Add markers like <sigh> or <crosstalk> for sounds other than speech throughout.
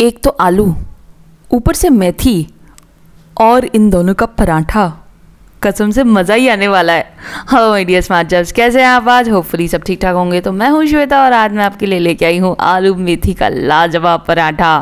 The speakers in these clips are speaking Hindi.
एक तो आलू ऊपर से मेथी और इन दोनों का पराठा कसम से मज़ा ही आने वाला है how my dear smart jobs कैसे हैं आप आज होपफुली सब ठीक ठाक होंगे तो मैं हूँ श्वेता और आज मैं आपके लिए लेके आई हूँ आलू मेथी का लाजवाब पराठा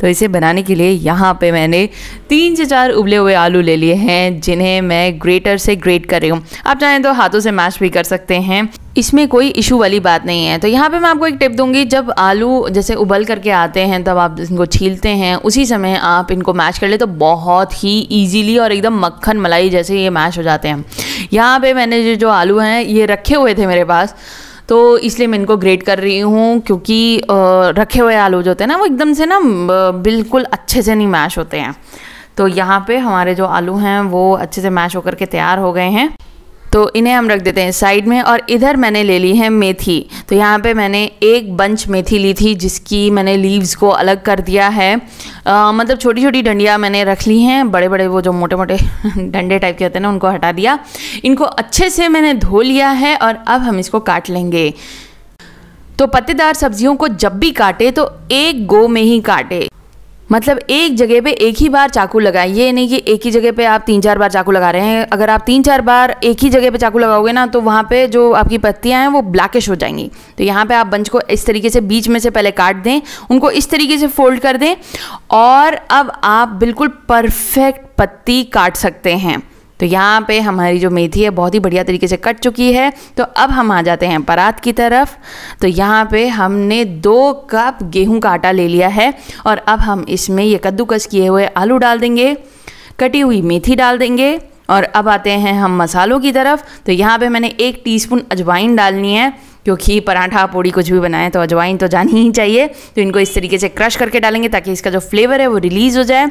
तो इसे बनाने के लिए यहाँ पे मैंने तीन से चार उबले हुए आलू ले लिए हैं जिन्हें मैं ग्रेटर से ग्रेट कर रही हूँ आप चाहें तो हाथों से मैश भी कर सकते हैं इसमें कोई इशू वाली बात नहीं है तो यहाँ पे मैं आपको एक टिप दूंगी जब आलू जैसे उबल करके आते हैं तब आप इनको छीलते हैं उसी समय आप इनको मैश कर ले तो बहुत ही इजीली और एकदम मक्खन मलाई जैसे ये मैश हो जाते हैं यहाँ पे मैंने जो आलू हैं ये रखे हुए थे मेरे पास तो इसलिए मैं इनको ग्रेड कर रही हूँ क्योंकि रखे हुए आलू जो होते हैं ना वो एकदम से ना बिल्कुल अच्छे से नहीं मैश होते हैं तो यहाँ पे हमारे जो आलू हैं वो अच्छे से मैश होकर के तैयार हो गए हैं तो इन्हें हम रख देते हैं साइड में और इधर मैंने ले ली है मेथी तो यहाँ पे मैंने एक बंच मेथी ली थी जिसकी मैंने लीव्स को अलग कर दिया है आ, मतलब छोटी छोटी डंडियाँ मैंने रख ली हैं बड़े बड़े वो जो मोटे मोटे <laughs> डंडे टाइप के होते हैं ना उनको हटा दिया इनको अच्छे से मैंने धो लिया है और अब हम इसको काट लेंगे तो पत्तेदार सब्जियों को जब भी काटे तो एक गो में ही काटे मतलब एक जगह पे एक ही बार चाकू लगाए ये नहीं कि एक ही जगह पे आप तीन चार बार चाकू लगा रहे हैं अगर आप तीन चार बार एक ही जगह पे चाकू लगाओगे ना तो वहाँ पे जो आपकी पत्तियाँ हैं वो ब्लैकिश हो जाएंगी तो यहाँ पे आप बंच को इस तरीके से बीच में से पहले काट दें उनको इस तरीके से फोल्ड कर दें और अब आप बिल्कुल परफेक्ट पत्ती काट सकते हैं तो यहाँ पे हमारी जो मेथी है बहुत ही बढ़िया तरीके से कट चुकी है तो अब हम आ जाते हैं परात की तरफ तो यहाँ पे हमने दो कप गेहूं का आटा ले लिया है और अब हम इसमें ये कद्दूकस किए हुए आलू डाल देंगे कटी हुई मेथी डाल देंगे और अब आते हैं हम मसालों की तरफ तो यहाँ पे मैंने एक टीस्पून अजवाइन डालनी है क्योंकि पराठा पूड़ी कुछ भी बनाए तो अजवाइन तो जानी ही चाहिए तो इनको इस तरीके से क्रश करके डालेंगे ताकि इसका जो फ्लेवर है वो रिलीज़ हो जाए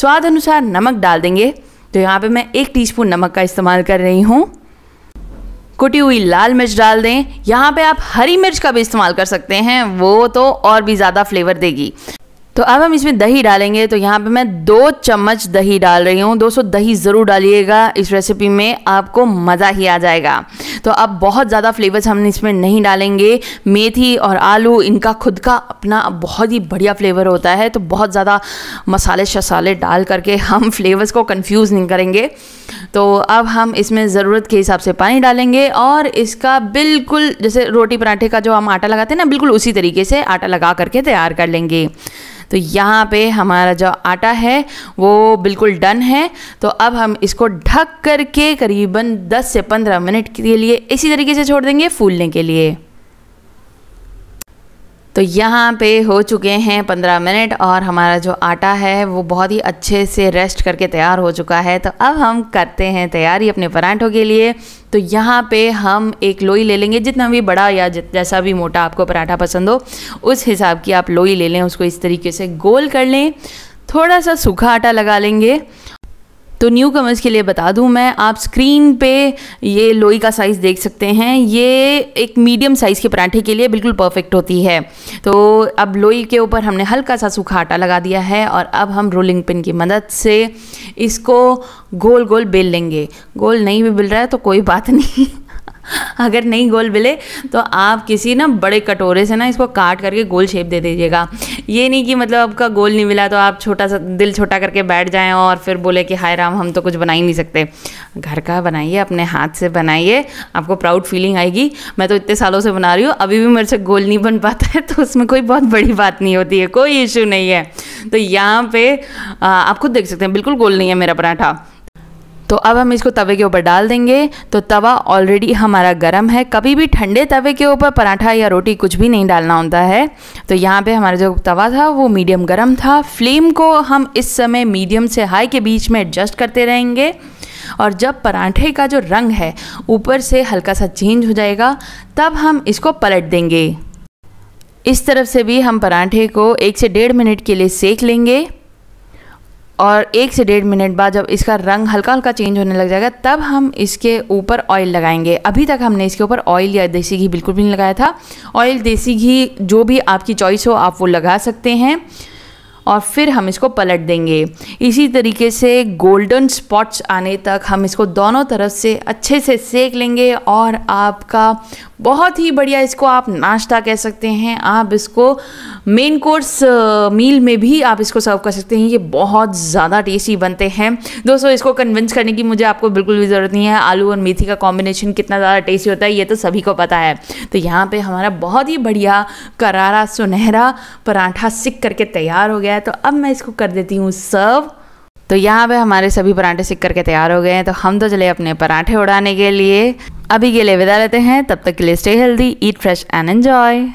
स्वाद अनुसार नमक डाल देंगे तो यहाँ पे मैं एक टीस्पून नमक का इस्तेमाल कर रही हूँ कुटी हुई लाल मिर्च डाल दें यहाँ पे आप हरी मिर्च का भी इस्तेमाल कर सकते हैं वो तो और भी ज़्यादा फ्लेवर देगी तो अब हम इसमें दही डालेंगे तो यहाँ पे मैं दो चम्मच दही डाल रही हूँ दोस्तों दही ज़रूर डालिएगा इस रेसिपी में आपको मज़ा ही आ जाएगा तो अब बहुत ज़्यादा फ्लेवर्स हम इसमें नहीं डालेंगे मेथी और आलू इनका खुद का अपना बहुत ही बढ़िया फ्लेवर होता है तो बहुत ज़्यादा मसाले शसाले डाल करके हम फ्लेवर्स को कन्फ्यूज़ नहीं करेंगे तो अब हम इसमें ज़रूरत के हिसाब से पानी डालेंगे और इसका बिल्कुल जैसे रोटी पराठे का जो हम आटा लगाते हैं ना बिल्कुल उसी तरीके से आटा लगा करके तैयार कर लेंगे तो यहाँ पे हमारा जो आटा है वो बिल्कुल डन है तो अब हम इसको ढक करके करीबन 10 से 15 मिनट के लिए इसी तरीके से छोड़ देंगे फूलने के लिए तो यहाँ पे हो चुके हैं पंद्रह मिनट और हमारा जो आटा है वो बहुत ही अच्छे से रेस्ट करके तैयार हो चुका है तो अब हम करते हैं तैयारी अपने पराठों के लिए तो यहाँ पे हम एक लोई ले लेंगे जितना भी बड़ा या जैसा भी मोटा आपको पराठा पसंद हो उस हिसाब की आप लोई ले लें उसको इस तरीके से गोल कर लें थोड़ा सा सूखा आटा लगा लेंगे तो न्यू कमर्स के लिए बता दूं मैं आप स्क्रीन पे ये लोई का साइज़ देख सकते हैं ये एक मीडियम साइज़ के पराठे के लिए बिल्कुल परफेक्ट होती है तो अब लोई के ऊपर हमने हल्का सा सूखा आटा लगा दिया है और अब हम रोलिंग पिन की मदद से इसको गोल गोल बेल लेंगे गोल नहीं भी बिल रहा है तो कोई बात नहीं अगर नहीं गोल मिले तो आप किसी ना बड़े कटोरे से ना इसको काट करके गोल शेप दे दीजिएगा ये नहीं कि मतलब आपका गोल नहीं मिला तो आप छोटा सा दिल छोटा करके बैठ जाएँ और फिर बोले कि हाय राम हम तो कुछ बना ही नहीं सकते घर का बनाइए अपने हाथ से बनाइए आपको प्राउड फीलिंग आएगी मैं तो इतने सालों से बना रही हूँ अभी भी मेरे से गोल नहीं बन पाता है तो उसमें कोई बहुत बड़ी बात नहीं होती है कोई इशू नहीं है तो यहाँ पे आप खुद देख सकते हैं बिल्कुल गोल नहीं है मेरा पराठा तो अब हम इसको तवे के ऊपर डाल देंगे तो तवा ऑलरेडी हमारा गर्म है कभी भी ठंडे तवे के ऊपर पराठा या रोटी कुछ भी नहीं डालना होता है तो यहाँ पे हमारा जो तवा था वो मीडियम गर्म था फ्लेम को हम इस समय मीडियम से हाई के बीच में एडजस्ट करते रहेंगे और जब पराठे का जो रंग है ऊपर से हल्का सा चेंज हो जाएगा तब हम इसको पलट देंगे इस तरफ से भी हम पराठे को एक से डेढ़ मिनट के लिए सेक लेंगे और एक से डेढ़ मिनट बाद जब इसका रंग हल्का हल्का चेंज होने लग जाएगा तब हम इसके ऊपर ऑयल लगाएंगे अभी तक हमने इसके ऊपर ऑयल या देसी घी बिल्कुल भी नहीं लगाया था ऑयल देसी घी जो भी आपकी चॉइस हो आप वो लगा सकते हैं और फिर हम इसको पलट देंगे इसी तरीके से गोल्डन स्पॉट्स आने तक हम इसको दोनों तरफ से अच्छे से सेक लेंगे और आपका बहुत ही बढ़िया इसको आप नाश्ता कह सकते हैं आप इसको मेन कोर्स मील में भी आप इसको सर्व कर सकते हैं ये बहुत ज़्यादा टेस्टी बनते हैं दोस्तों इसको कन्विंस करने की मुझे आपको बिल्कुल भी ज़रूरत नहीं है आलू और मेथी का कॉम्बिनेशन कितना ज़्यादा टेस्टी होता है ये तो सभी को पता है तो यहाँ पर हमारा बहुत ही बढ़िया करारा सुनहरा पराठा सिक करके तैयार हो गया गया तो अब मैं इसको कर देती हूँ सर्व तो यहाँ पे हमारे सभी पराठे सिक करके तैयार हो गए हैं तो हम तो चले अपने पराठे उड़ाने के लिए अभी के लिए विदा लेते हैं तब तक के लिए stay healthy eat fresh and enjoy